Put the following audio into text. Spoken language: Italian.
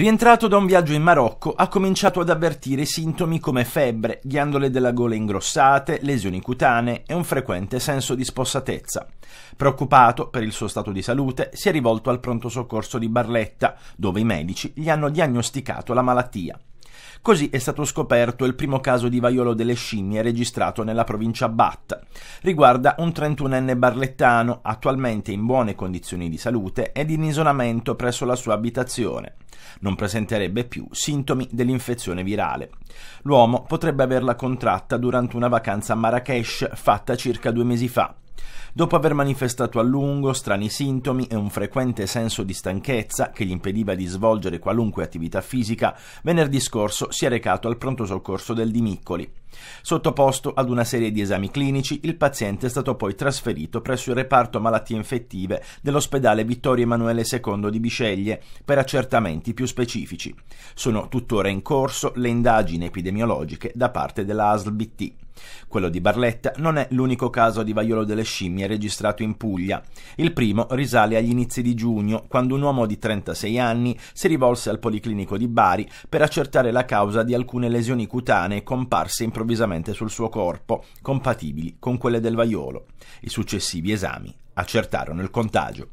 Rientrato da un viaggio in Marocco, ha cominciato ad avvertire sintomi come febbre, ghiandole della gola ingrossate, lesioni cutanee e un frequente senso di spossatezza. Preoccupato per il suo stato di salute, si è rivolto al pronto soccorso di Barletta, dove i medici gli hanno diagnosticato la malattia. Così è stato scoperto il primo caso di vaiolo delle scimmie registrato nella provincia Batta. Riguarda un 31enne barlettano, attualmente in buone condizioni di salute ed in isolamento presso la sua abitazione. Non presenterebbe più sintomi dell'infezione virale. L'uomo potrebbe averla contratta durante una vacanza a Marrakesh fatta circa due mesi fa. Dopo aver manifestato a lungo strani sintomi e un frequente senso di stanchezza che gli impediva di svolgere qualunque attività fisica, venerdì scorso si è recato al pronto soccorso del Dimiccoli. Sottoposto ad una serie di esami clinici, il paziente è stato poi trasferito presso il reparto malattie infettive dell'ospedale Vittorio Emanuele II di Bisceglie per accertamenti più specifici. Sono tuttora in corso le indagini epidemiologiche da parte della ASLBT. Quello di Barletta non è l'unico caso di vaiolo delle scimmie registrato in Puglia. Il primo risale agli inizi di giugno, quando un uomo di 36 anni si rivolse al Policlinico di Bari per accertare la causa di alcune lesioni cutanee comparse improvvisamente sul suo corpo, compatibili con quelle del vaiolo. I successivi esami accertarono il contagio.